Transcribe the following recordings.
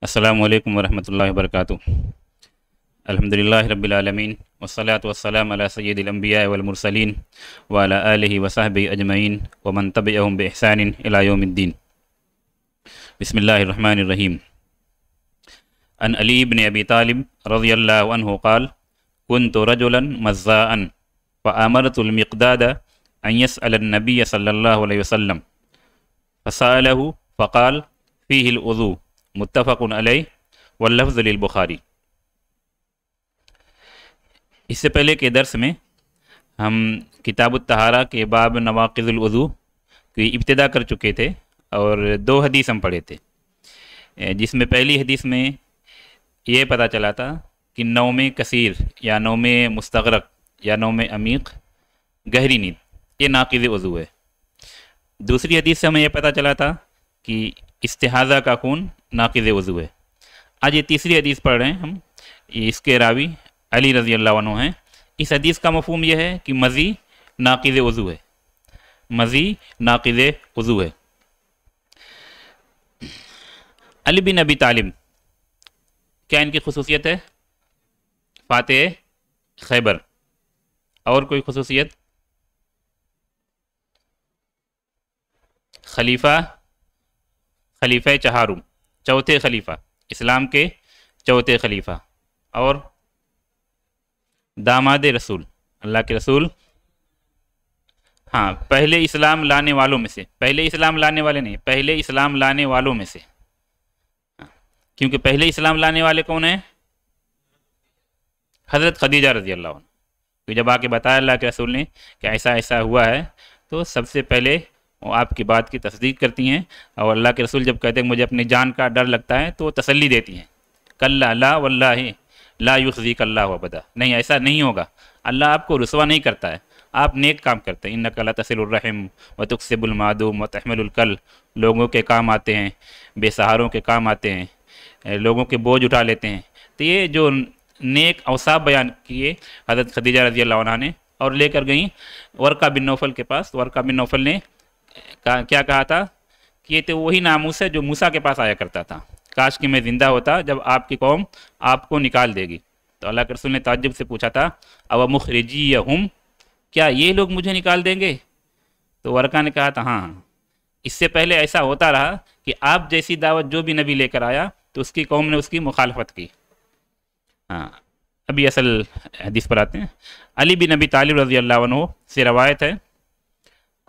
السلام عليكم ورحمة الله وبركاته الحمد لله رب العالمين والصلاة والسلام على سيد الأنبياء والمرسلين وعلى آله وصحبه أجمعين ومن تبعهم بإحسان إلى يوم الدين بسم الله الرحمن الرحيم عن علي بن أبي طالب رضي الله عنه قال كنت رجلا مزاء فأمرت المقداد أن يسأل النبي صلى الله عليه وسلم فسأله فقال فيه الأذو मुतफ़न अलई वल्लफ़ल बुखारी इससे पहले के दर्स में हम किताब तहारा के बाब नवाकज़ुलवज़ू की इब्तदा कर चुके थे और दो हदीस हम पढ़े थे जिसमें पहली हदीस में ये पता चला था कि नौम कसीर या नौम मुस्तरक या नौम अमीक गहरी नींद ये नाकज़ वज़ू है दूसरी हदीस से हमें यह पता चला था कि इस्तेहाजा का खून नाकद वज़ू है आज ये तीसरी हदीस पढ़ रहे हैं हम इसके रावी अली रजी अल्लाह हैं इस हदीस का मफहम यह है कि मज़ी नाकद वज़ू है मज़ी नाकद वज़ू है अली बिन अबी तालिम क्या इनकी खसूसियत है फ़ातह खैबर और कोई खसूसियत खलीफा खलीफ़ चहारुम चौथे खलीफा इस्लाम के चौथे खलीफा और दामाद रसूल अल्लाह के रसूल हाँ पहले इस्लाम लाने वालों में से पहले इस्लाम लाने वाले नहीं पहले इस्लाम लाने वालों में से हाँ, क्योंकि पहले इस्लाम लाने वाले कौन हैं हज़रत खदीजा रजी अल्लाह जब आके बताया अल्लाह के रसूल ने कि ऐसा ऐसा हुआ है तो सबसे पहले आपकी बात की तस्दीक करती हैं और अल्लाह के रसूल जब कहते हैं मुझे अपनी जान का डर लगता है तो तसली देती हैं कल्ला ला वल्ला ही ला युखजी कल्ला वबदा नहीं ऐसा नहीं होगा अल्लाह आपको रसवा नहीं करता है आप नेक काम करते हैं इन नकल तसलरम व तुकसबुलमादूम व तहमलकल लोगों के काम आते हैं बेसहारों के काम आते हैं लोगों के बोझ उठा लेते हैं तो ये जो नेक अवसाब बयान किए हज़रत खदीजा रजी अल्लाह ने और लेकर गई वर्का बिन नौफल के पास वर्का बिन नौफल ने क्या कहा था कि ये तो वही नामूस है जो मूसा के पास आया करता था काश कि मैं ज़िंदा होता जब आपकी कौम आपको निकाल देगी तो अल्लाह के रसूल ने ताज्जुब से पूछा था अब मुखरजी हम क्या ये लोग मुझे निकाल देंगे तो वर्का ने कहा था हाँ इससे पहले ऐसा होता रहा कि आप जैसी दावत जो भी नबी लेकर आया तो उसकी कौम ने उसकी मुखालफत की हाँ अभी असल हदीस पर आते हैं अली बिन नबी तालिब रजी अल्लाह से रवायत है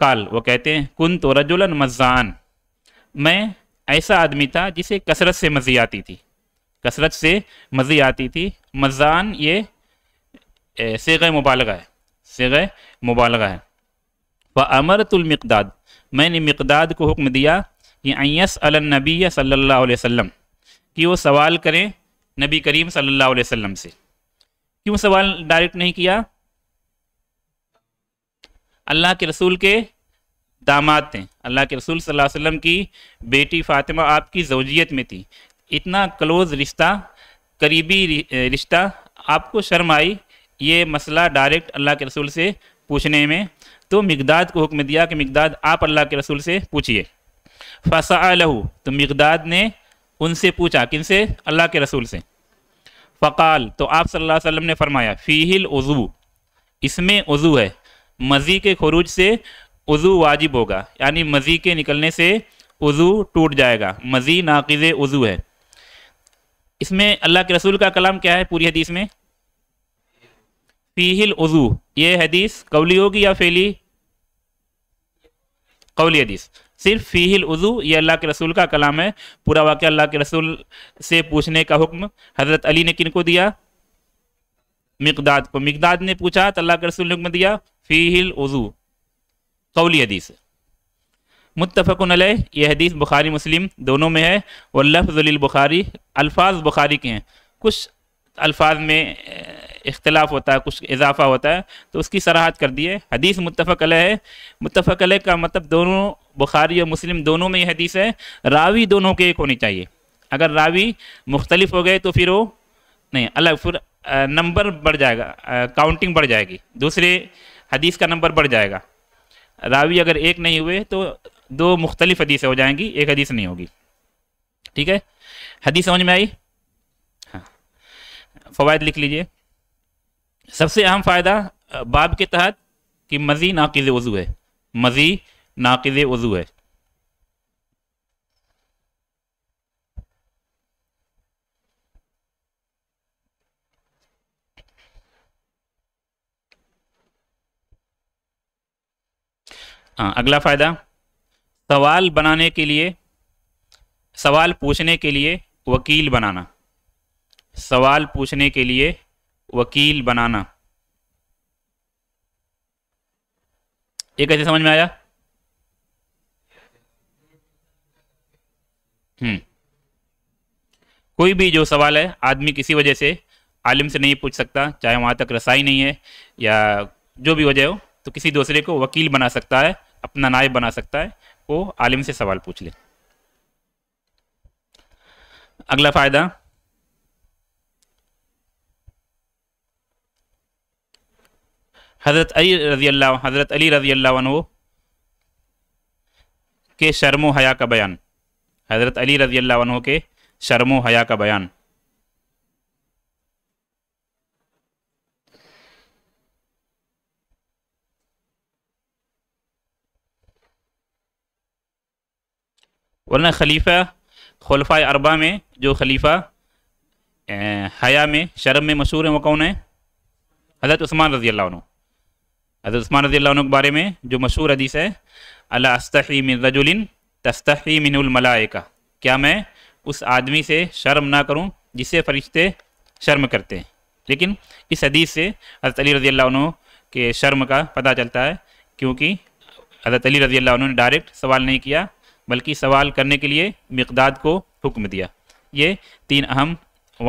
काल वो कहते हैं कुन तो रजुलन मजान मैं ऐसा आदमी था जिसे कसरत से मज़ी आती थी कसरत से मज़ी आती थी मजान ये सेग मुबालगा है सेग मुबालगा है व अमरतुलमकदाद मैंने मकदाद को हुक्म दिया कि अयस अलनबी सल्ला वसम कि वो सवाल करें नबी करीम सल्ला अलैहि से क्यों सवाल डायरेक्ट नहीं किया अल्लाह के रसूल के दामाद थे अल्लाह के रसूल सल्लल्लाहु अलैहि वसल्लम की बेटी फ़ातिमा आपकी जोजियत में थी इतना क्लोज़ रिश्ता करीबी रिश्ता आपको शर्म आई ये मसला डायरेक्ट अल्लाह के रसूल से पूछने में तो मकदाद को हुक्म दिया कि मकदाद आप अल्लाह के रसूल से पूछिए फ़सा लहू तो मकदाद ने उनसे पूछा किन से अल्लाह के रसूल से फ़काल तो आप सल्लल्लाहु अलैहि वसल्लम ने फरमाया फ़ीहिल उज़ू इसमें उज़ू है मज़ी के खरूज से उज़ू वाजिब होगा यानी मज़ी के निकलने से उज़ू टूट जाएगा मज़ी नाक़ उज़ू है इसमें अल्लाह के रसूल का कलाम क्या है पूरी हदीस में फ़ीहिल उज़ू ये हदीस कौली होगी या फेली कौली हदीस सिर्फ फ़ीहिल उज़ू ये अल्लाह के रसूल का कलाम है पूरा वाक्य अल्लाह के रसूल से पूछने का हुक्म हज़रत अली ने किन को दिया मकदाद को मकदाद ने पूछा तो अल्लाह के रसूल ने हुक्म दिया फ़ील वज़ू कौली हदीस मुतफ़न यह हदीस बुखारी मुस्लिम दोनों में है और बुखारी अल्फाज बुखारी के हैं कुछ अल्फाज में इख्तलाफ होता है कुछ इजाफा होता है तो उसकी सराहत कर दी है हदीस मुतफ़ है मुतफ़ का मतलब दोनों बुखारी और मुस्लिम दोनों में यह हदीस है रावी दोनों के एक होनी चाहिए अगर रावी मुख्तलिफ हो गए तो फिर वो नहीं अलग फिर नंबर बढ़ जाएगा काउंटिंग बढ़ जाएगी दूसरे हदीस का नंबर बढ़ जाएगा रावी अगर एक नहीं हुए तो दो मुख्तलिफ हदीसें हो जाएंगी एक हदीस नहीं होगी ठीक है हदीस समझ में आई हाँ फ़वाद लिख लीजिए सबसे अहम फ़ायदा बाब के तहत कि मज़ी नाकज़ वज़ू है मज़ी नाकज़ वज़ू है हाँ अगला फ़ायदा सवाल बनाने के लिए सवाल पूछने के लिए वकील बनाना सवाल पूछने के लिए वकील बनाना ये कैसे समझ में आया हम्म कोई भी जो सवाल है आदमी किसी वजह से आलिम से नहीं पूछ सकता चाहे वहाँ तक रसाई नहीं है या जो भी वजह हो तो किसी दूसरे को वकील बना सकता है अपना नायब बना सकता है वो आलिम से सवाल पूछ ले अगला फायदा हजरत अली रजी अल्लाह हजरत अली रजी अल्लाह के शर्म हया का बयान हजरत अली रजी अल्लाह के शर्म हया का बयान वरना खलीफा खलफा अरबा में जो खलीफा हया में शर्म में मशहूर हैं वो कौन है हज़रत उस्मान रज़ी अल्लाह हज़रत उस्मान रज़ी अल्लाह के बारे में जो मशहूर हदीस है अला अस्तही मिन रजुलिन तस्तही मिनमलाइका क्या मैं उस आदमी से शर्म ना करूं जिससे फरिश्ते शर्म करते हैं लेकिन इस हदीस से हज़रत अली रज़ी अल्लाह के शर्म का पता चलता है क्योंकि हज़रत अली रज़ी अल्लाह ने डायरेक्ट सवाल नहीं किया बल्कि सवाल करने के लिए मकदाद को हुक्म दिया ये तीन अहम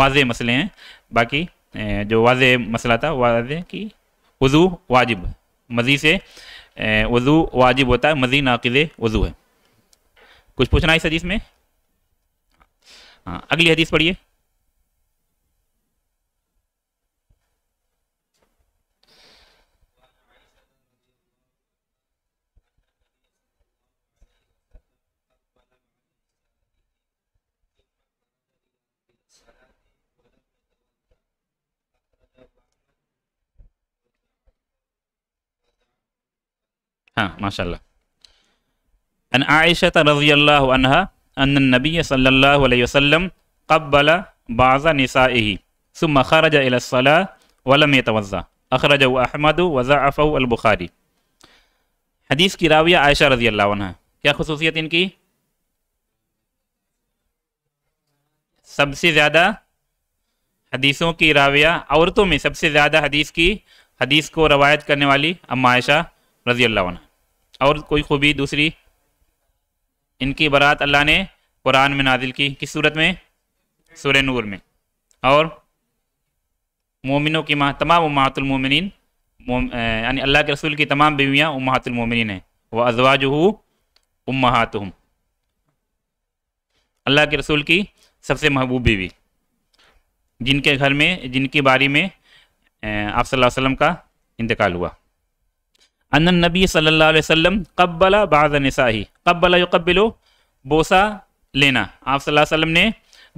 वाज मसले हैं बाकी जो वाज मसला था वाज कि वज़ू वाजिब मज़ी से वज़ू वाजिब होता है मज़ी नाकद वज़ू है कुछ पूछना है इस हदीस में हाँ अगली हदीस पढ़िए ها ما شاء الله أن عائشة رضي الله عنها أن النبي صلى الله عليه وسلم قبل بعض نسائه ثم خرج إلى الصلاة ولم يتوضأ أخرجه أحمد وضعفه البخاري حدیث کی راویہ رضي الله عنها عنہ کیا خصوصیت ان کی سب سے زیادہ حدیثوں کی راویہ عورتوں میں سب سے زیادہ حدیث کی حدیث کو روایت کرنے والی اما عائشہ रजी अल्लाह और कोई खूबी दूसरी इनकी बरात अल्लाह ने कुरान में नाजिल की किस सूरत में सूर नूर में और मोमिनों की माँ तमाम उमातुलमोमिन यानी अल्लाह के रसूल की तमाम बीवियाँ उमातुलमोमिन हैं वह अजवाज उम्मात अल्लाह के रसूल की सबसे महबूब बीवी जिनके घर में जिनकी बारी में आप सल्लल्लाहु अलैहि वसल्लम का इंतकाल हुआ अन नबी सल्ला वसम कब्बला बाज़ नसाही कब्बला युकबिलो बोसा लेना आप सल्लल्लाहु अलैहि वसल्लम ने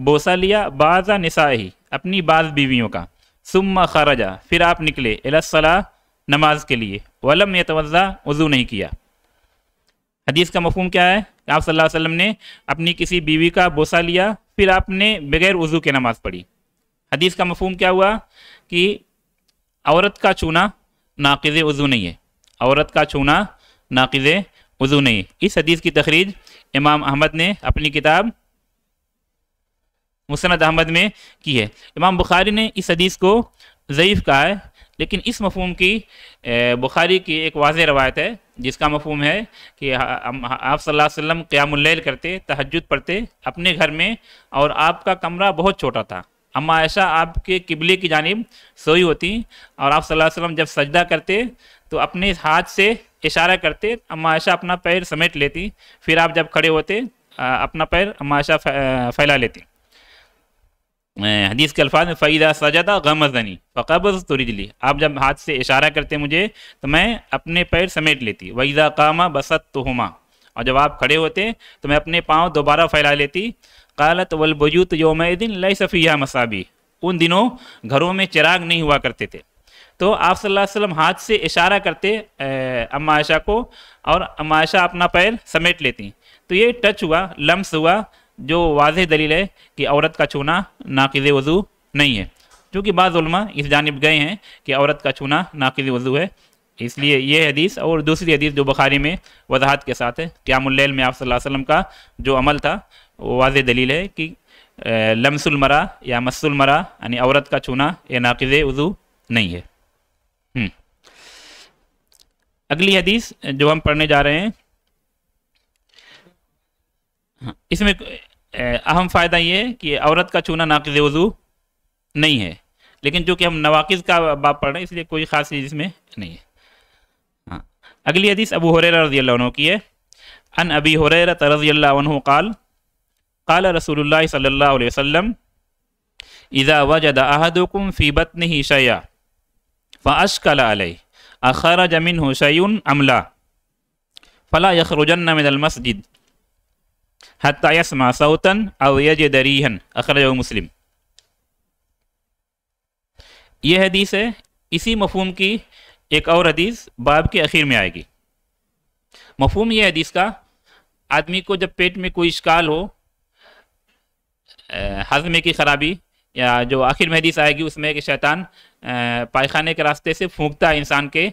बोसा लिया बाज़ा नसाही अपनी बाज़ बीवियों का सुम्मा खराजा फिर आप निकले अलसला नमाज के लिए वलम यतवज़ा वज़ू नहीं किया हदीस का मफहम क्या है आप सल्लल्लाहु अलैहि वसल्लम ने अपनी किसी बीवी का बोसा लिया फिर आपने बगैर वज़ू के नमाज़ पढ़ी हदीस का मफहम क्या हुआ कि औरत का चूना नाकज़ वज़ू नहीं है औरत का छूना नाकद वज़ू नहीं इस हदीस की तखरीज इमाम अहमद ने अपनी किताब मुसनद अहमद में की है इमाम बुखारी ने इस हदीस को ज़यीफ़ कहा है लेकिन इस मफहम की बुखारी की एक वाज रवायत है जिसका मफहम है कि आप सल्लल्लाहु अलैहि वसल्लम करते तहजद पढ़ते अपने घर में और आपका कमरा बहुत छोटा था अम्मा ऐशा आपके किबले की जानब सोई होती और आप सल्लल्लाहु अलैहि वसल्लम जब सजदा करते तो अपने हाथ से इशारा करते अमाशा अपना पैर समेट लेती फिर आप जब खड़े होते अपना पैर अमाशा फैला लेती हदीस के अल्फाज में फ़ैदा सजदा गमजनी फ़कबज तुरिजली आप जब हाथ से इशारा करते मुझे तो मैं अपने पैर समेट लेती वैदा कामा बसत तुहमा और जब आप खड़े होते तो मैं अपने पाँव दोबारा फैला लेती कालत वलबजूत योम दिन लई सफ़िया मसाबी उन दिनों घरों में चिराग नहीं हुआ करते थे तो आप सल्लल्लाहु अलैहि वसल्लम हाथ से इशारा करते अम्मा आयशा को और अम्मा आयशा अपना पैर समेट लेती तो ये टच हुआ लम्स हुआ जो वाज दलील है कि औरत का छूना नाकद वज़ू नहीं है चूँकि बाज़ा इस जानब गए हैं कि औरत का छूना नाकद वज़ू है इसलिए यह हदीस और दूसरी हदीस जो बुखारी में वजाहत के साथ है क्यामल में आप वसल्लम का जो अमल था वो वाज दलील है कि लम्सुलमरा या मसुलमरा यानी औरत का छूना ये नाकद वज़ू नहीं है हम्म। अगली हदीस जो हम पढ़ने जा रहे हैं इसमें अहम फ़ायदा ये कि औरत का चूना नाकज वज़ू नहीं है लेकिन जो कि हम नवाकिज़ का बाप पढ़ रहे हैं इसलिए कोई ख़ास चीज़ इसमें नहीं है हाँ अगली हदीस अबू हुरैरा रजी अल्लाह की है अन अबी हुरैरा रजी अल्लाह काल काल रसूल सल्ला वसम इज़ा वजद अहदुकुम फ़ी बतन ही शया फ़ाशकल अखर जमिन हुसैन इसी मफहम की एक और हदीस बाब के अखीर में आएगी मफहम यह हदीस का आदमी को जब पेट में कोई शिकाल हो हजमे की खराबी या जो आखिर में हदीस आएगी उसमें कि शैतान पायखाने के रास्ते से फूंकता है इंसान के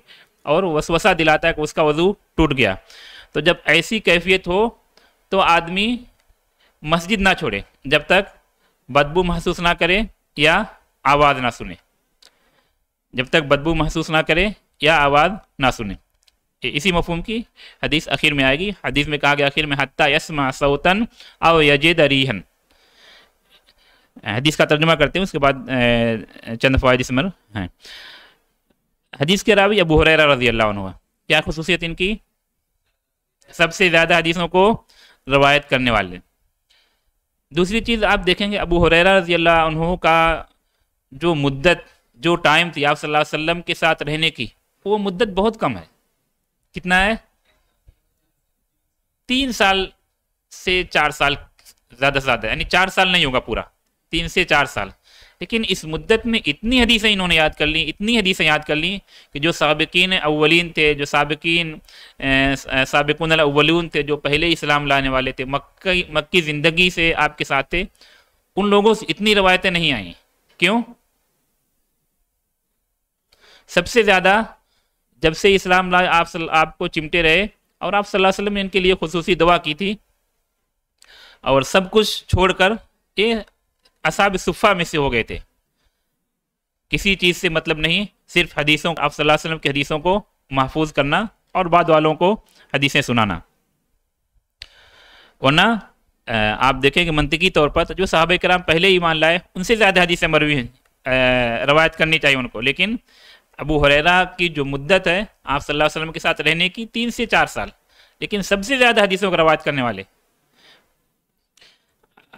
और वसवसा दिलाता है कि उसका वजू टूट गया तो जब ऐसी कैफियत हो तो आदमी मस्जिद ना छोड़े जब तक बदबू महसूस ना करे या आवाज़ ना सुने जब तक बदबू महसूस ना करे या आवाज़ ना सुने इसी मफहम की हदीस आखिर में आएगी हदीस में कहा गया आखिर में हती यसमा सौतन अव यजेद रीहन हदीस का तर्जुमा करते हैं उसके बाद चंद फ़वाद इसमर हैं हदीस के रावी अबू हुरैरा रजी अल्लाह क्या खसूसियत इनकी सबसे ज़्यादा हदीसों को रवायत करने वाले दूसरी चीज़ आप देखेंगे अबू हुरैरा रजी अल्लाह का जो मुद्दत जो टाइम थी आप सल्लल्लाहु अलैहि वसल्लम के साथ रहने की वो मुद्दत बहुत कम है कितना है तीन साल से चार साल ज़्यादा से ज़्यादा यानी चार साल नहीं होगा पूरा तीन से चार साल लेकिन इस मुद्दत में इतनी हदीसें इन्होंने याद कर ली इतनी हदीसें याद कर ली कि जो सबकिन अवलिन थे जो सबकिन सबकुन अवलून थे जो पहले इस्लाम लाने वाले थे मक्की मक्की ज़िंदगी से आपके साथ थे उन लोगों से इतनी रवायतें नहीं आई क्यों सबसे ज़्यादा जब से इस्लाम ला आप सल, आपको चिमटे रहे और आप सल्लल्लाहु अलैहि वसल्लम ने इनके लिए खसूसी दवा की थी और सब कुछ छोड़कर ये असाब सुफ़ा में से हो गए थे किसी चीज़ से मतलब नहीं सिर्फ हदीसों आप सल्लल्लाहु की हदीसों को महफूज करना और बाद वालों को हदीसें सुनाना वरना आप देखें कि मनतकी तौर पर तो जो साहब कराम पहले ईमान लाए उनसे ज़्यादा हदीसें मरवी रवायत करनी चाहिए उनको लेकिन अबू हुररा की जो मुद्दत है आप सल्लल्लाहु अलैहि वसल्लम के साथ रहने की तीन से चार साल लेकिन सबसे ज़्यादा हदीसों को रवायत करने वाले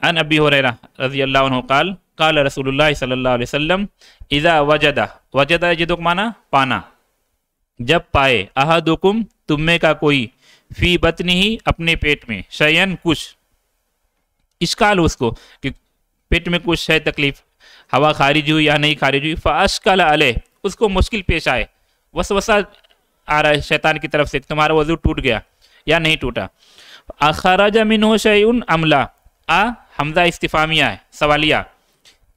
अन अबी हुरैरा रजी अल्लाह काल काल रसूलुल्लाह सल्लल्लाहु अलैहि वसल्लम इज़ा वजदा वजदा यजिदुक माना पाना जब पाए अहदुकुम तुम में का कोई फी बतनी ही अपने पेट में शयन कुछ इश्काल उसको कि पेट में कुछ है तकलीफ हवा खारिज हुई या नहीं खारिज हुई फ़ाशकल अले उसको मुश्किल पेश आए वसवसा आ रहा है शैतान की तरफ से तुम्हारा वजू टूट गया या नहीं टूटा अखराजा मिन हो शैन अमला आ हमजा इस्तीफामिया है सवालिया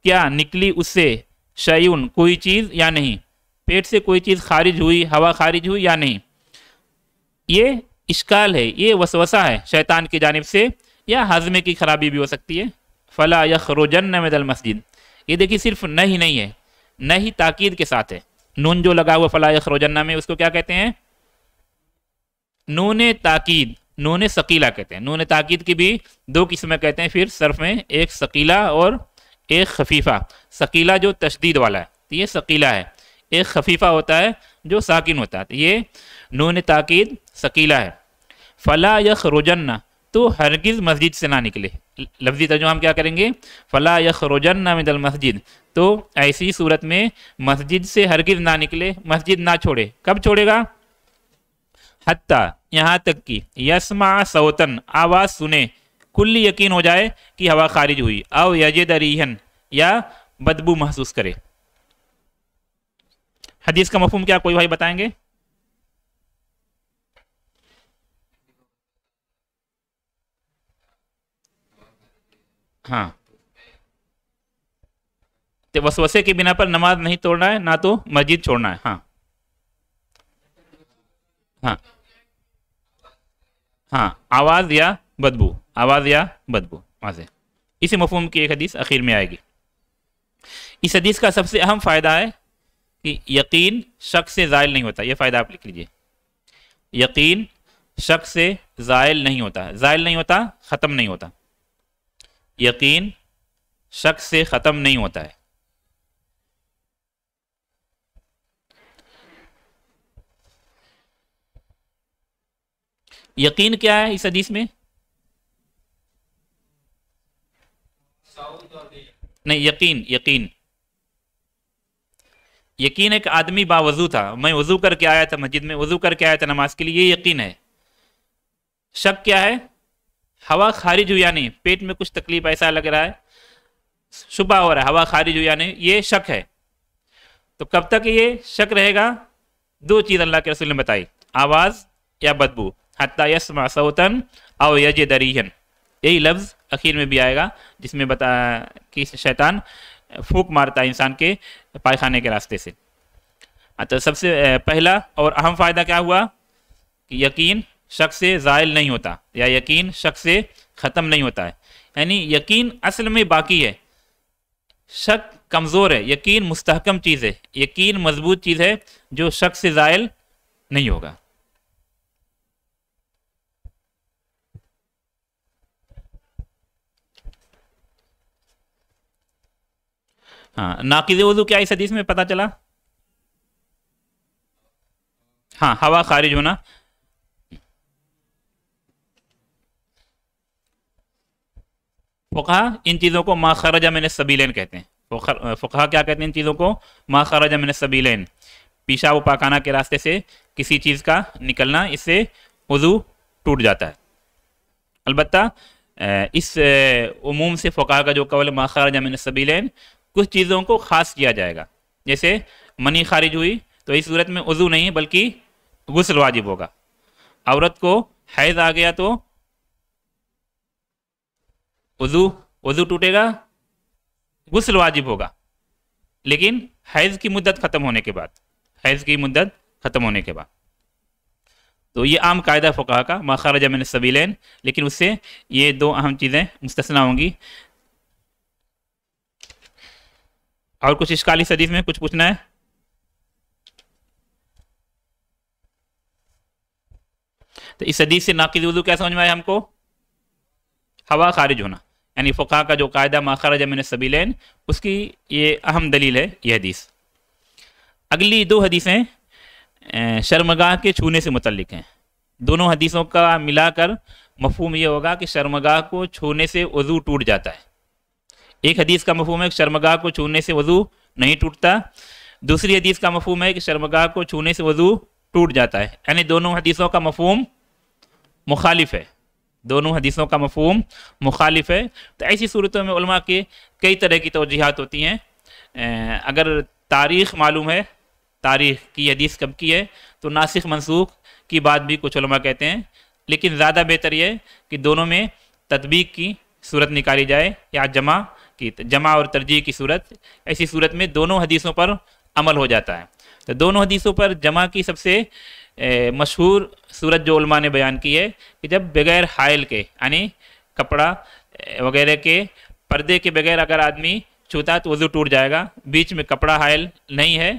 क्या निकली उससे शयुन कोई चीज़ या नहीं पेट से कोई चीज़ खारिज हुई हवा खारिज हुई या नहीं ये इश्काल है ये वसवसा है शैतान की जानब से या हाजमे की खराबी भी हो सकती है फ़ला या खरोजन नमदल मस्जिद ये देखिए सिर्फ न ही नहीं है न ही ताकीद के साथ है नून जो लगा हुआ फ़ला या खरोजन्ना में उसको क्या कहते हैं नून ताकीद नून सकीला कहते हैं नून ताकिद की भी दो किस्में कहते हैं फिर सर्फ में एक शकीला और एक खफीफा शकीला जो तशदीद वाला है तो ये शकीला है एक खफीफा होता है जो साकिन होता है तो ये नून ताकिद सकीला है फ़ला यख रोजन्ना तो हरगिज़ मस्जिद से ना निकले लफ्जी तर्जुमा हम क्या करेंगे फ़ला यख रोजन्ना मिदल मस्जिद तो ऐसी सूरत में मस्जिद से हरगिज़ ना निकले मस्जिद ना छोड़े कब छोड़ेगा हत्या यहाँ तक कि यशमा सौतन आवाज़ सुने कुल यकीन हो जाए कि हवा खारिज हुई अव यजद रिहन या बदबू महसूस करे हदीस का मफहम क्या कोई भाई बताएंगे हाँ तो वसवसे के बिना पर नमाज नहीं तोड़ना है ना तो मस्जिद छोड़ना है हाँ हाँ हाँ आवाज़ या बदबू आवाज़ या बदबू वहाँ से इसी मफहम की एक हदीस आखिर में आएगी इस हदीस का सबसे अहम फ़ायदा है कि यकीन शक से ज़ायल नहीं होता ये फ़ायदा आप लिख लीजिए यकीन शक से ज़ायल नहीं होता ज़ायल नहीं होता ख़त्म नहीं होता यकीन शक से ख़त्म नहीं होता है यकीन क्या है इस हदीस में नहीं यकीन यकीन यकीन एक आदमी बावजू था मैं वजू करके आया था मस्जिद में वजू करके आया था नमाज के लिए ये यकीन है शक क्या है हवा खारिज हुई या नहीं पेट में कुछ तकलीफ ऐसा लग रहा है सुबह हो रहा है हवा खारिज हुई या नहीं ये शक है तो कब तक ये शक रहेगा दो चीज़ अल्लाह के रसूल ने बताई आवाज़ या बदबू हत्यासमा सौतन और यज दरीहन यही लफ्ज़ आखिर में भी आएगा जिसमें बता कि शैतान फूक मारता है इंसान के पायखाने के रास्ते से अतः अच्छा, सबसे पहला और अहम फ़ायदा क्या हुआ कि यकीन शक से ज़ायल नहीं होता या यकीन शक से ख़त्म नहीं होता है यानी यकीन असल में बाकी है शक कमज़ोर है यकीन मुस्तकम चीज़ है यकीन मजबूत चीज़ है जो शक से ज़ायल नहीं होगा हाँ नाकिज वजू क्या इस हदीस में पता चला हाँ हवा खारिज होना फुकहा इन चीज़ों को मा खराजा मैंने सबीलैन कहते हैं फुकहा क्या कहते हैं इन चीज़ों को मा खराजा मैंने सबीलैन पीशा व पाकाना के रास्ते से किसी चीज़ का निकलना इससे वजू टूट जाता है अलबत् इस उमूम से फ़ुका का जो कवल मा खराजा मैंने सबीलैन कुछ चीज़ों को खास किया जाएगा जैसे मनी खारिज हुई तो इस सूरत में वज़ू नहीं बल्कि गुसल वाजिब होगा औरत को हैज़ आ गया तो वज़ू वज़ू टूटेगा गुसल वाजिब होगा लेकिन हैज़ की मुद्दत ख़त्म होने के बाद हैज़ की मुद्दत ख़त्म होने के बाद तो ये आम कायदा फ़ुका का मैंने सभी सबीलैन लेकिन उससे ये दो अहम चीज़ें मुस्तना होंगी और कुछ इसकाली हदीस में कुछ पूछना है तो इस हदीस से नाकिद वजू क्या समझ में आया हमको हवा खारिज होना यानी फ़ुका का जो कायदा माखरज मैंने सबीलैन उसकी ये अहम दलील है यह हदीस अगली दो हदीसें शर्मगाह के छूने से मुतलिक हैं दोनों हदीसों का मिलाकर मफहूम यह होगा कि शर्मगाह को छूने से वज़ू टूट जाता है एक हदीस का मफहम है कि शर्मगाह को छूने से वजू नहीं टूटता दूसरी हदीस का मफहम है कि शर्मगाह को छूने से वजू टूट जाता है यानी दोनों हदीसों का मफहम मुखालिफ है दोनों हदीसों का मफहम मुखालिफ है तो ऐसी सूरतों में उलमा के कई तरह की तोजहत होती हैं अगर तारीख मालूम है तारीख की हदीस कब की है तो नासिक मनसूख की बात भी कुछ उलमा कहते हैं लेकिन ज़्यादा बेहतर यह कि दोनों में तदबीक की सूरत निकाली जाए या जमा की जमा और तरजीह की सूरत ऐसी सूरत में दोनों हदीसों पर अमल हो जाता है तो दोनों हदीसों पर जमा की सबसे मशहूर सूरत जो उलमा ने बयान की है कि जब बगैर हायल के यानी कपड़ा वगैरह के पर्दे के बगैर अगर आदमी छूता तो वज़ू टूट जाएगा बीच में कपड़ा हायल नहीं है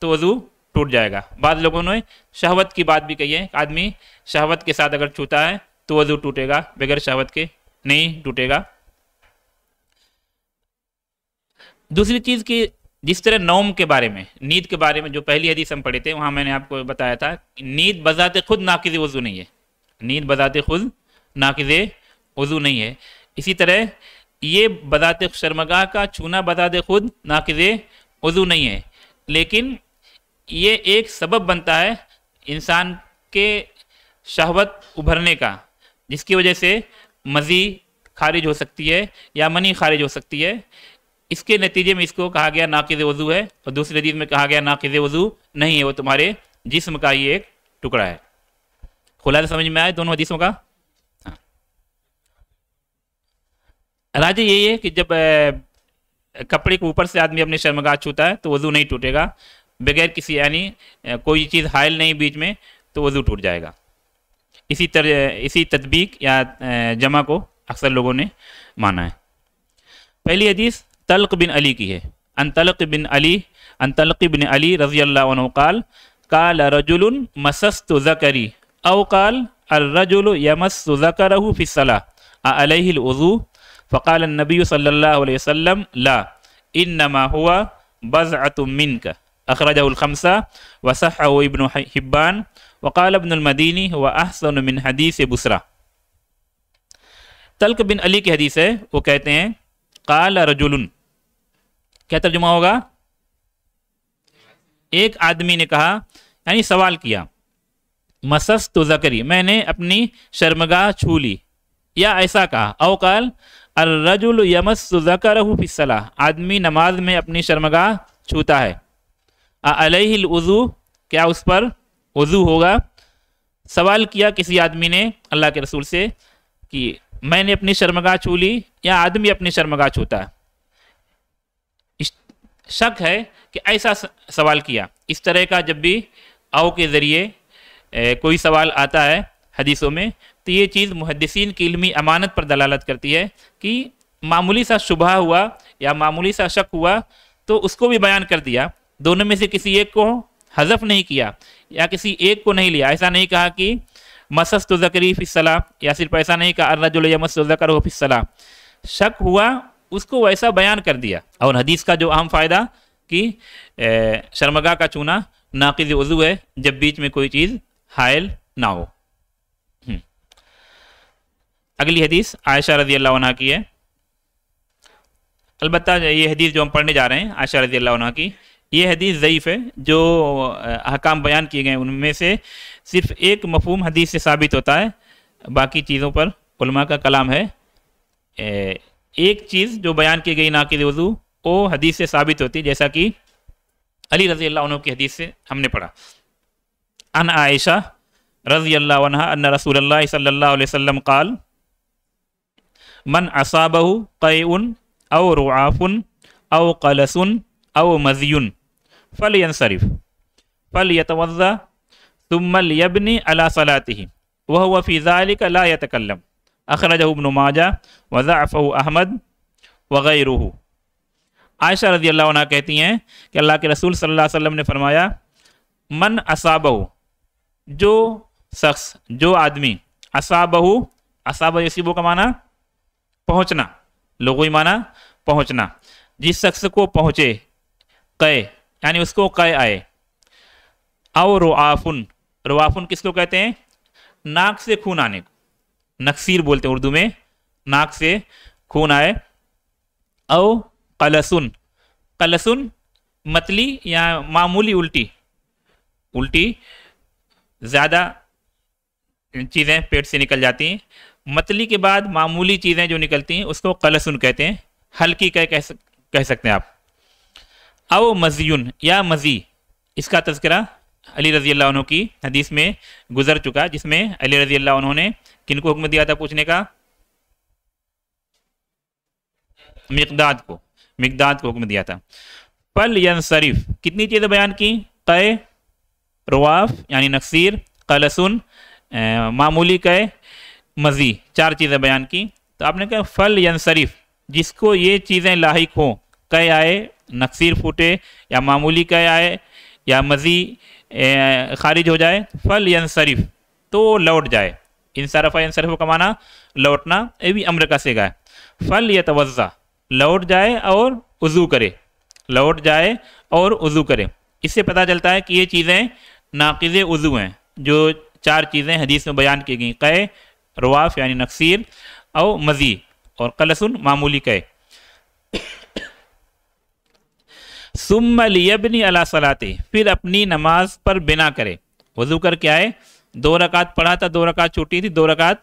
तो वज़ू टूट जाएगा बाद लोगों ने शहवत की बात भी कही है आदमी शहवत के साथ अगर छूता है तो वज़ू टूटेगा बगैर शहवत के नहीं टूटेगा दूसरी चीज़ की जिस तरह नौम के बारे में नींद के बारे में जो पहली हदीस हम पढ़े थे वहाँ मैंने आपको बताया था नींद बजाते खुद नाकज़ वज़ू नहीं है नींद बजाते खुद नाकज़ वज़ू नहीं है इसी तरह ये बजात शर्मगाह का छूना बजात खुद नाकज़ वज़ू नहीं है लेकिन ये एक सबब बनता है इंसान के शहवत उभरने का जिसकी वजह से मज़ी खारिज हो सकती है या मनी खारिज हो सकती है इसके नतीजे में इसको कहा गया नाकिज वजू है और दूसरे हदीस में कहा गया नाकिज वजू नहीं है वो तुम्हारे जिसम का ही एक टुकड़ा है खुलासा तो समझ में आए दोनों हदीसों का हाँ। राजा यही है कि जब कपड़े के ऊपर से आदमी अपने शर्मगा छूता है तो वजू नहीं टूटेगा बगैर किसी यानी कोई चीज़ हायल नहीं बीच में तो वजू टूट जाएगा इसी तर इसी तदबीक या जमा को अक्सर लोगों ने माना है पहली हदीस तलक बिन अली की है अन तलक बिन अली अन तलक बिन अली रजी अल्लाह काल काल रजुल मसस्त जकरी अवकाल अर्रजुल यमस जकरहू फिसला अलहिल उजू फ़काल नबी सल्ला वसम ला इन नमा हुआ बज़अतुमिन का अखराज उलखमसा वसह इबन हिब्बान वकाल अबन मदीनी व अहसन बिन हदीस बुसरा तलक बिन अली की हदीस है वो कहते हैं काल रजुलन क्या तर्जुमा होगा एक आदमी ने कहा यानी सवाल किया मसस तो जकरी मैंने अपनी शर्मगा छू ली या ऐसा कहा अवकाल अर्रजुल यमस जकर फिसला आदमी नमाज में अपनी शर्मगा छूता है अलहिल उज़ू क्या उस पर वज़ू होगा सवाल किया किसी आदमी ने अल्लाह के रसूल से कि मैंने अपनी शर्मगा छू ली या आदमी अपनी शर्मगा छूता है शक है कि ऐसा सवाल किया इस तरह का जब भी आओ के ज़रिए कोई सवाल आता है हदीसों में तो ये चीज़ मुहदसिन की इलमी अमानत पर दलालत करती है कि मामूली सा शुभ हुआ या मामूली सा शक हुआ तो उसको भी बयान कर दिया दोनों में से किसी एक को हजफ नहीं किया या किसी एक को नहीं लिया ऐसा नहीं कहा कि मसस्त जकरी फिसला या सिर्फ ऐसा नहीं कहा अर्रजुल यमस जकर हो फिसला शक हुआ उसको वैसा बयान कर दिया और हदीस का जो अहम फ़ायदा कि शर्मगा का चूना नाकिज वज़ू है जब बीच में कोई चीज़ हायल ना हो हम्म। अगली हदीस आयशा रजी अल्लाह की है अलबत् ये हदीस जो हम पढ़ने जा रहे हैं आयशा रजी अल्लाह की ये हदीस ज़यीफ़ है जो अहकाम बयान किए गए उनमें से सिर्फ एक मफहम हदीस से साबित होता है बाकी चीज़ों पर उलमा का कलाम है एक चीज़ जो बयान की गई नाकिद वज़ू वो हदीस से साबित होती है जैसा कि अली रजी अल्लाह की हदीस से हमने पढ़ा अन आयशा रजी अल्लाह अन रसूल सल्ला वसम काल मन असाबहु क़ैन औ रुआफ़ुन औ कलसुन औ मजयुन फ़ल यनसरफ़ फ़ल यतवज़ा तुम्मल यबनी अला सलाती वह वफ़ी ज़ालिक ला यतकल्लम अखरज उबन माजा वज़ाफ़ अहमद वग़ैरह आयशा रजी अल्लाह कहती हैं कि अल्लाह के रसूल सल्लल्लाहु अलैहि वसल्लम ने फरमाया मन असाबह जो शख्स जो आदमी असाबह असाब यसीबो का माना पहुँचना लोगों माना पहुँचना जिस शख्स को पहुँचे कहे यानी उसको कै आए और रुआफुन रुआफुन किसको कहते हैं नाक से खून आने को नक्सीर बोलते हैं उर्दू में नाक से खून आए औ कलसुन कलसुन मतली या मामूली उल्टी उल्टी ज़्यादा चीज़ें पेट से निकल जाती हैं मतली के बाद मामूली चीज़ें जो निकलती हैं उसको कलसुन कहते हैं हल्की कह कह, सक, कह सकते हैं आप अव मजीन या मज़ी इसका तस्करा अली रज़ी अल्लाह की हदीस में गुजर चुका जिसमें अली रज़ी अल्लाह उन्होंने किनको हुक्म दिया था पूछने का मिकदाद को मिकदाद को हुक्म दिया था पल यन शरीफ कितनी चीज़ें बयान की कै रवाफ यानी नक्सीर कलसुन मामूली कै मज़ी चार चीज़ें बयान की तो आपने कहा फल यन शरीफ जिसको ये चीज़ें लाक हों कै आए नक्सीर फूटे या मामूली कै आए या मज़ी खारिज हो जाए फल यन शरीफ तो लौट जाए इंसारफा इंसरफ कमाना लौटना ये भी अम्र का सेगा है फल या तवज़ा लौट जाए और वज़ू करे लौट जाए और वज़ू करे इससे पता चलता है कि ये चीज़ें नाक़ वज़ू हैं जो चार चीज़ें हदीस में बयान की गई कहे रवाफ़ यानी नक्सीर और मज़ी और कलसुन मामूली कहे सुम लियबनी अला सलाते फिर अपनी नमाज पर बिना करे वज़ू करके आए दो रकात पढ़ा था दो रकात छूटी थी दो रकात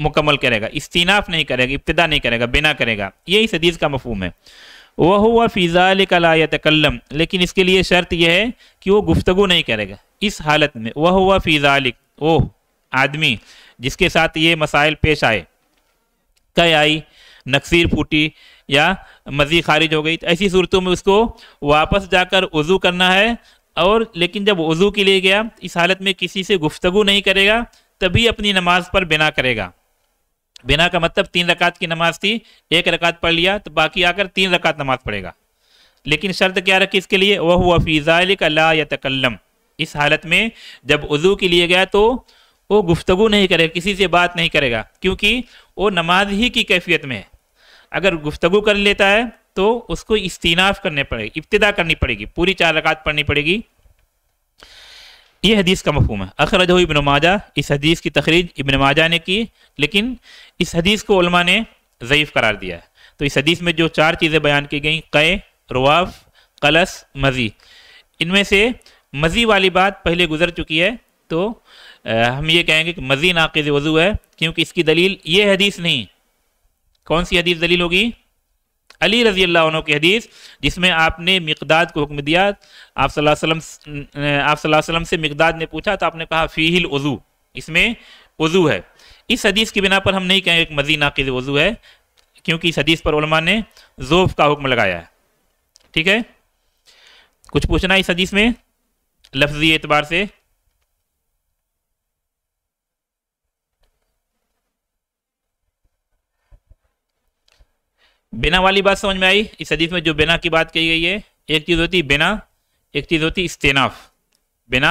मुकम्मल करेगा इस्तीनाफ नहीं करेगा इब्तदा नहीं करेगा बिना करेगा यही सदीस का मफहम है वह हुआ फ़िज़ाल कलायतकलम लेकिन इसके लिए शर्त यह है कि वो गुफ्तगु नहीं करेगा इस हालत में वह हुआ फ़िज़ालिक वो आदमी जिसके साथ ये मसाइल पेश आए कई आई नक्सीर फूटी या मज़ी खारिज हो गई तो ऐसी सूरतों में उसको वापस जाकर वज़ू करना है और लेकिन जब वज़ू के लिए गया इस हालत में किसी से गुफ्तगु नहीं करेगा तभी अपनी नमाज पर बिना करेगा बिना का मतलब तीन रकात की नमाज थी एक रकात पढ़ लिया तो बाकी आकर तीन रकात नमाज पढ़ेगा लेकिन शर्त क्या रखी इसके लिए वह वफ़ीज़ाल ला या तकल्लम इस हालत में जब वज़ू के लिए गया तो वो गुफ्तगु नहीं करेगा किसी से बात नहीं करेगा क्योंकि वो नमाज ही की कैफियत में है अगर गुफ्तगु कर लेता है तो उसको इस्तीनाफ करने पड़ेगी इब्तदा करनी पड़ेगी पूरी चार रकात पढ़नी पड़ेगी ये हदीस का मफहूम है अखरज इबन माजा इस हदीस की तखरीज इबन माजा ने की लेकिन इस हदीस को उलमा ने ज़यीफ़ करार दिया है तो इस हदीस में जो चार चीज़ें बयान की गई कै रुआफ कलस मज़ी इनमें से मज़ी वाली बात पहले गुजर चुकी है तो आ, हम ये कहेंगे कि मज़ी नाक़ वज़ू है क्योंकि इसकी दलील ये हदीस नहीं कौन सी हदीस दलील होगी अली रजी अल्लाह की हदीस जिसमें आपने मकदाद को हुक्म दिया आप सल्लल्लाहु अलैहि वसल्लम से मकदाद ने पूछा तो आपने कहा फ़ीहिल वज़ू इसमें वज़ू है इस हदीस की बिना पर हम नहीं कहें एक मजी नाकिज वज़ू है क्योंकि इस हदीस पर उलमा ने जोफ़ का हुक्म लगाया है ठीक है कुछ पूछना इस हदीस में लफ्जी एतबार से बिना वाली बात समझ में आई इस हदीस में जो बिना की बात कही गई है एक चीज़ होती बिना एक चीज़ होती इस्तेनाफ बिना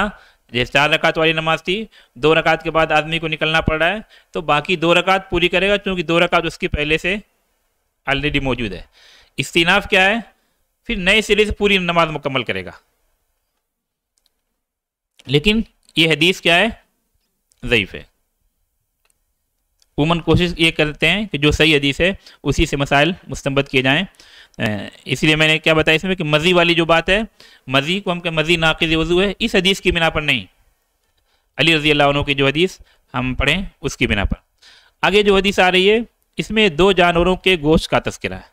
जैसे चार रकात वाली नमाज थी दो रकात के बाद आदमी को निकलना पड़ रहा है तो बाकी दो रकात पूरी करेगा क्योंकि दो रकात उसकी पहले से ऑलरेडी मौजूद है इस्तीनाफ क्या है फिर नए सिरे से पूरी नमाज मुकम्मल करेगा लेकिन ये हदीस क्या है ज़यीफ़ है उमन कोशिश ये करते हैं कि जो सही हदीस है उसी से मसाइल मुस्तबत किए जाएँ इसलिए मैंने क्या बताया इसमें कि मज़ी वाली जो बात है मज़ी को हम कहें मज़ी नाकद वज़ू है इस हदीस की बिना पर नहीं अली रजी अल्लाह की जो हदीस हम पढ़ें उसकी बिना पर आगे जो हदीस आ रही है इसमें दो जानवरों के गोश्त का तस्करा है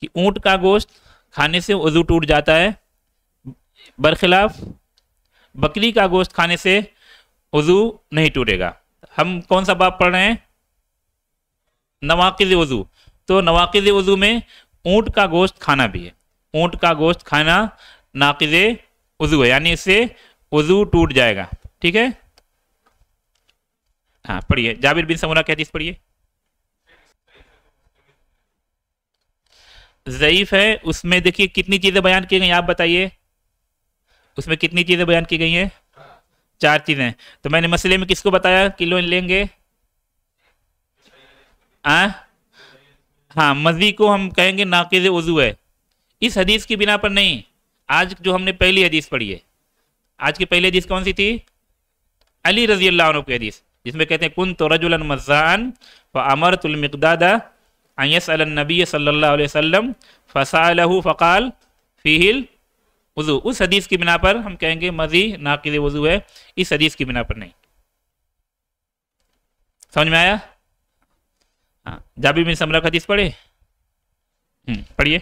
कि ऊँट का गोश्त खाने से वज़ू टूट जाता है बरखिलाफ़ बकरी का गोश्त खाने से वज़ू नहीं टूटेगा हम कौन सा बाप पढ़ रहे हैं नवाकज वजू तो नवाकज वजू में ऊँट का गोश्त खाना भी है ऊँट का गोश्त खाना नाकज वजू है यानी इससे वजू टूट जाएगा ठीक है हाँ पढ़िए जाबिर बिन समूरा कहती हदीस पढ़िए ज़यीफ़ है उसमें देखिए कितनी चीज़ें बयान की गई आप बताइए उसमें कितनी चीज़ें बयान की गई हैं चार चीजें तो मैंने मसले में किसको बताया कि लोन लेंगे आ? हाँ, हाँ मजी को हम कहेंगे नाकिज वजू है इस हदीस की बिना पर नहीं आज जो हमने पहली हदीस पढ़ी है आज की पहली हदीस कौन सी थी अली रजी अल्लाह की हदीस जिसमें कहते हैं कुन तो रजुल मजान व अमर तुलमकदादा अयस अलनबी सल्ला वसम फ़सालहू फ़काल फील वज़ू उस हदीस की बिना पर हम कहेंगे मजी नाकिद वज़ू है इस हदीस की बिना पर नहीं समझ में आया हाँ जाबिर बिन समरा हदीस पढ़े हम्म, पढ़िए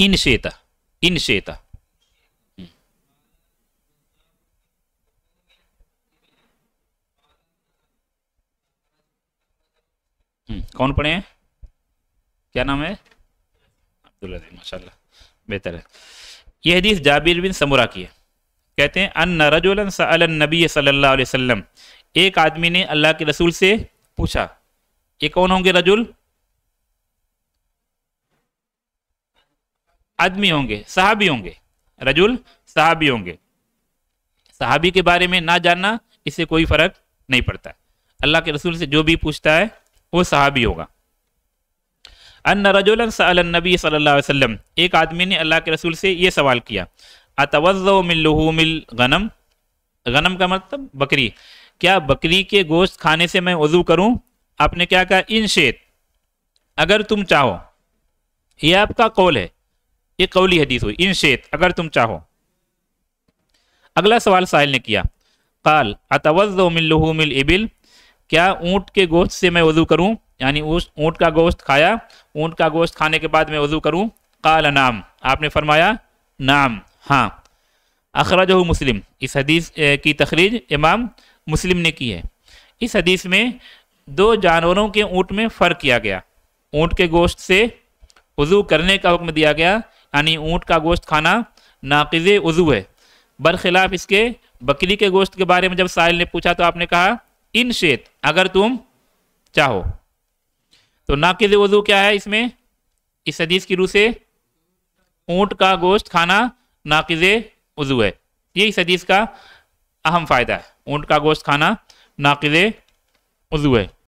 इन शेता इन शेता कौन पढ़े हैं क्या नाम है अब्दुल्ला माशा बेहतर है यह हदीस जाबिर बिन समुरा की है कहते हैं अन नबी सल्लल्लाहु अलैहि वसल्लम एक आदमी ने अल्लाह के रसूल से पूछा ये कौन होंगे रजुल आदमी होंगे साहबी होंगे रजुल साहबी होंगे साहबी के बारे में ना जानना इससे कोई फर्क नहीं पड़ता अल्लाह के रसूल से जो भी पूछता है वो सहाबी होगा अन रजुलन नबी एक आदमी ने अल्लाह के रसूल से ये सवाल किया अतवज़ो गनम गनम का मतलब बकरी क्या बकरी के गोश्त खाने से मैं वज़ू करूं आपने क्या कहा इन शेत अगर तुम चाहो ये आपका कौल है ये कौली हदीस हुई इन शेत अगर तुम चाहो अगला सवाल साहिल ने किया काल अतवज़ो मिल इबिल क्या ऊँट के गोश्त से मैं वजू करूँ यानी उस ऊँट का गोश्त खाया ऊँट का गोश्त खाने के बाद मैं वजू करूँ काल नाम आपने फरमाया नाम हाँ अखराज मुस्लिम इस हदीस की तखरीज इमाम मुस्लिम ने की है इस हदीस में दो जानवरों के ऊँट में फ़र्क किया गया ऊँट के गोश्त से वज़ू करने का हुक्म दिया गया यानी ऊँट का गोश्त खाना नाकज़ वज़ू है बरखिलाफ़ इसके बकरी के गोश्त के बारे में जब साहिल ने पूछा तो आपने कहा इन शेत अगर तुम चाहो तो नाकिज वजू क्या है इसमें इस हदीस की रू से ऊंट का गोश्त खाना नाकिज वजू है ये इस हदीस का अहम फ़ायदा है ऊंट का गोश्त खाना नाकिज वजू है